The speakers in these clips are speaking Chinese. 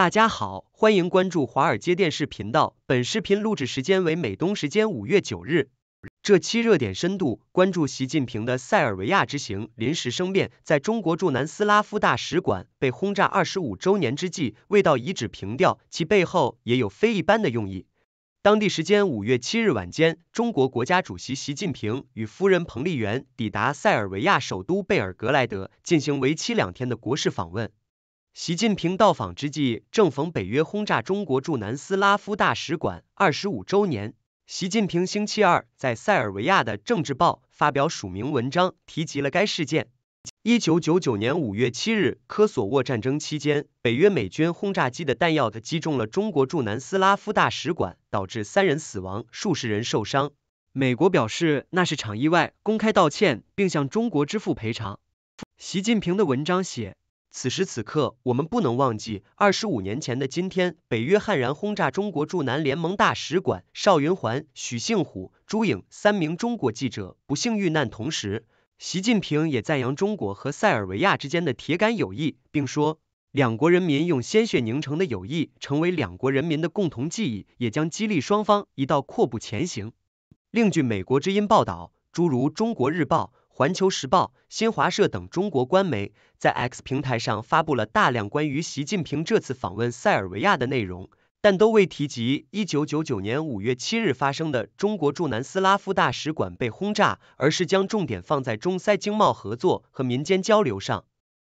大家好，欢迎关注华尔街电视频道。本视频录制时间为美东时间五月九日。这期热点深度关注习近平的塞尔维亚之行临时生变，在中国驻南斯拉夫大使馆被轰炸二十五周年之际，未到遗址凭吊，其背后也有非一般的用意。当地时间五月七日晚间，中国国家主席习近平与夫人彭丽媛抵达塞尔维亚首都贝尔格莱德，进行为期两天的国事访问。习近平到访之际，正逢北约轰炸中国驻南斯拉夫大使馆二十五周年。习近平星期二在塞尔维亚的政治报发表署名文章，提及了该事件。一九九九年五月七日，科索沃战争期间，北约美军轰炸机的弹药的击中了中国驻南斯拉夫大使馆，导致三人死亡，数十人受伤。美国表示那是场意外，公开道歉，并向中国支付赔偿。习近平的文章写。此时此刻，我们不能忘记二十五年前的今天，北约悍然轰炸中国驻南联盟大使馆，邵云环、许杏虎、朱颖三名中国记者不幸遇难。同时，习近平也赞扬中国和塞尔维亚之间的铁杆友谊，并说，两国人民用鲜血凝成的友谊，成为两国人民的共同记忆，也将激励双方一道阔步前行。另据美国之音报道，诸如《中国日报》。环球时报、新华社等中国官媒在 X 平台上发布了大量关于习近平这次访问塞尔维亚的内容，但都未提及一九九九年五月七日发生的中国驻南斯拉夫大使馆被轰炸，而是将重点放在中塞经贸合作和民间交流上。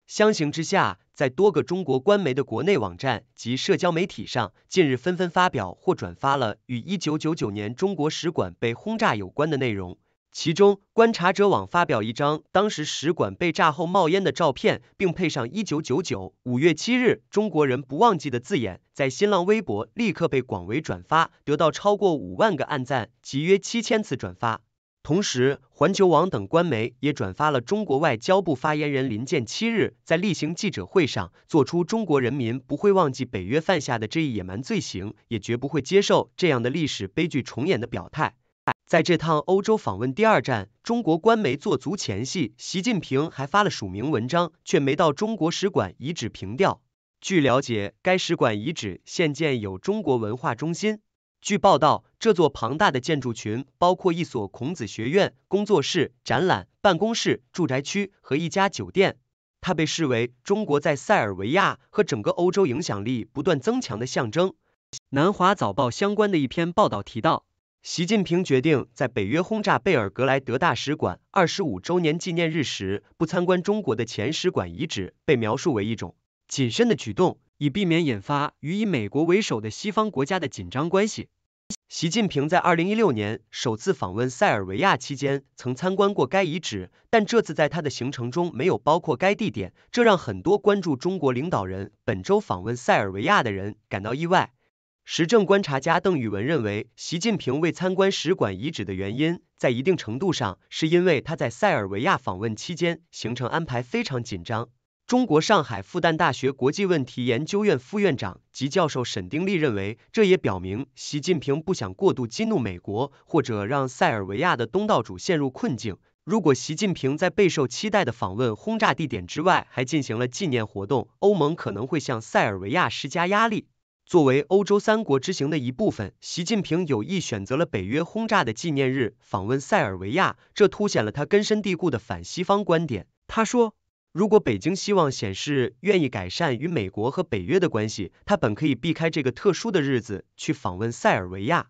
相形之下，在多个中国官媒的国内网站及社交媒体上，近日纷纷发表或转发了与一九九九年中国使馆被轰炸有关的内容。其中，观察者网发表一张当时使馆被炸后冒烟的照片，并配上“一九九九五月七日，中国人不忘记”的字眼，在新浪微博立刻被广为转发，得到超过五万个按赞及约七千次转发。同时，环球网等官媒也转发了中国外交部发言人林健七日在例行记者会上做出“中国人民不会忘记北约犯下的这一野蛮罪行，也绝不会接受这样的历史悲剧重演”的表态。在这趟欧洲访问第二站，中国官媒做足前戏，习近平还发了署名文章，却没到中国使馆遗址凭吊。据了解，该使馆遗址现建有中国文化中心。据报道，这座庞大的建筑群包括一所孔子学院、工作室、展览、办公室、住宅区和一家酒店。它被视为中国在塞尔维亚和整个欧洲影响力不断增强的象征。南华早报相关的一篇报道提到。习近平决定在北约轰炸贝尔格莱德大使馆二十五周年纪念日时不参观中国的前使馆遗址，被描述为一种谨慎的举动，以避免引发与以美国为首的西方国家的紧张关系。习近平在二零一六年首次访问塞尔维亚期间曾参观过该遗址，但这次在他的行程中没有包括该地点，这让很多关注中国领导人本周访问塞尔维亚的人感到意外。时政观察家邓宇文认为，习近平未参观使馆遗址的原因，在一定程度上是因为他在塞尔维亚访问期间行程安排非常紧张。中国上海复旦大学国际问题研究院副院长及教授沈丁立认为，这也表明习近平不想过度激怒美国，或者让塞尔维亚的东道主陷入困境。如果习近平在备受期待的访问轰炸地点之外还进行了纪念活动，欧盟可能会向塞尔维亚施加压力。作为欧洲三国之行的一部分，习近平有意选择了北约轰炸的纪念日访问塞尔维亚，这凸显了他根深蒂固的反西方观点。他说，如果北京希望显示愿意改善与美国和北约的关系，他本可以避开这个特殊的日子去访问塞尔维亚。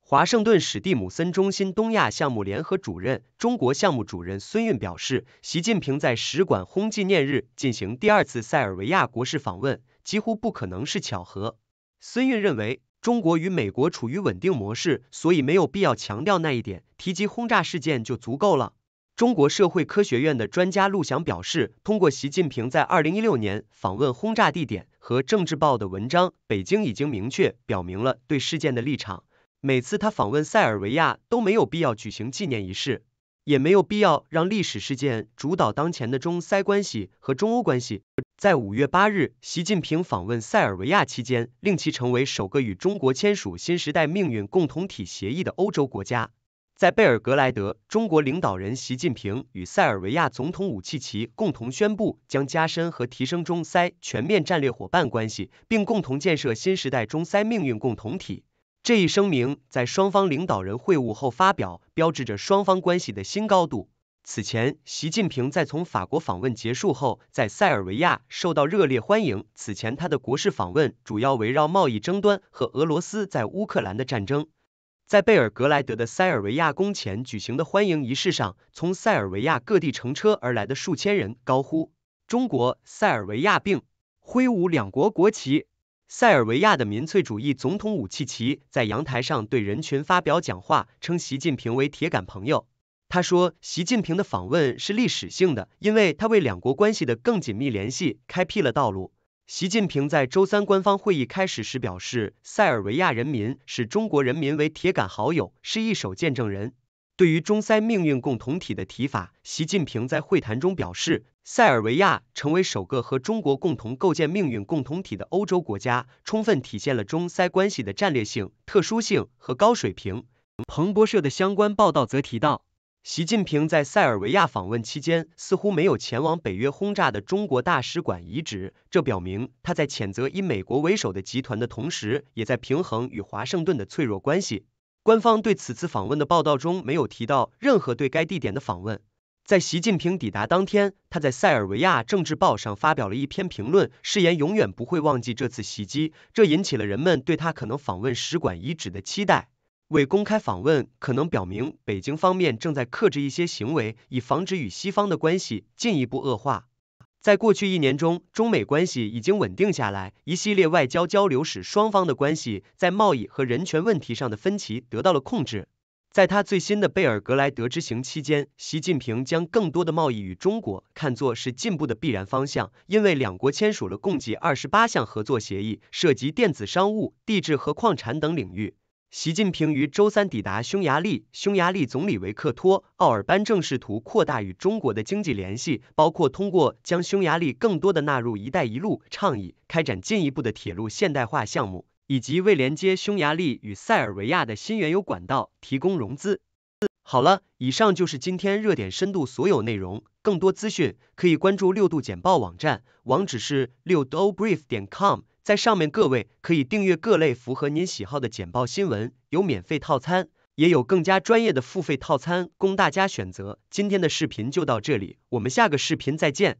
华盛顿史蒂姆森中心东亚项目联合主任、中国项目主任孙运表示，习近平在使馆轰纪念日进行第二次塞尔维亚国事访问，几乎不可能是巧合。孙运认为，中国与美国处于稳定模式，所以没有必要强调那一点，提及轰炸事件就足够了。中国社会科学院的专家陆翔表示，通过习近平在二零一六年访问轰炸地点和《政治报》的文章，北京已经明确表明了对事件的立场。每次他访问塞尔维亚都没有必要举行纪念仪式。也没有必要让历史事件主导当前的中塞关系和中欧关系。在五月八日，习近平访问塞尔维亚期间，令其成为首个与中国签署新时代命运共同体协议的欧洲国家。在贝尔格莱德，中国领导人习近平与塞尔维亚总统武契奇共同宣布，将加深和提升中塞全面战略伙伴关系，并共同建设新时代中塞命运共同体。这一声明在双方领导人会晤后发表，标志着双方关系的新高度。此前，习近平在从法国访问结束后，在塞尔维亚受到热烈欢迎。此前，他的国事访问主要围绕贸易争端和俄罗斯在乌克兰的战争。在贝尔格莱德的塞尔维亚宫前举行的欢迎仪式上，从塞尔维亚各地乘车而来的数千人高呼“中国塞尔维亚并”，挥舞两国国旗。塞尔维亚的民粹主义总统武契奇在阳台上对人群发表讲话，称习近平为铁杆朋友。他说，习近平的访问是历史性的，因为他为两国关系的更紧密联系开辟了道路。习近平在周三官方会议开始时表示，塞尔维亚人民视中国人民为铁杆好友，是一手见证人。对于中塞命运共同体的提法，习近平在会谈中表示，塞尔维亚成为首个和中国共同构建命运共同体的欧洲国家，充分体现了中塞关系的战略性、特殊性和高水平。彭博社的相关报道则提到，习近平在塞尔维亚访问期间似乎没有前往北约轰炸的中国大使馆遗址，这表明他在谴责以美国为首的集团的同时，也在平衡与华盛顿的脆弱关系。官方对此次访问的报道中没有提到任何对该地点的访问。在习近平抵达当天，他在塞尔维亚政治报上发表了一篇评论，誓言永远不会忘记这次袭击，这引起了人们对他可能访问使馆遗址的期待。未公开访问可能表明北京方面正在克制一些行为，以防止与西方的关系进一步恶化。在过去一年中，中美关系已经稳定下来。一系列外交交流使双方的关系在贸易和人权问题上的分歧得到了控制。在他最新的贝尔格莱德之行期间，习近平将更多的贸易与中国看作是进步的必然方向，因为两国签署了共计二十八项合作协议，涉及电子商务、地质和矿产等领域。习近平于周三抵达匈牙利，匈牙利总理维克托·奥尔班正试图扩大与中国的经济联系，包括通过将匈牙利更多的纳入“一带一路”倡议，开展进一步的铁路现代化项目，以及为连接匈牙利与塞尔维亚的新原油管道提供融资。好了，以上就是今天热点深度所有内容，更多资讯可以关注六度简报网站，网址是六度 brief 点 com。在上面，各位可以订阅各类符合您喜好的简报新闻，有免费套餐，也有更加专业的付费套餐供大家选择。今天的视频就到这里，我们下个视频再见。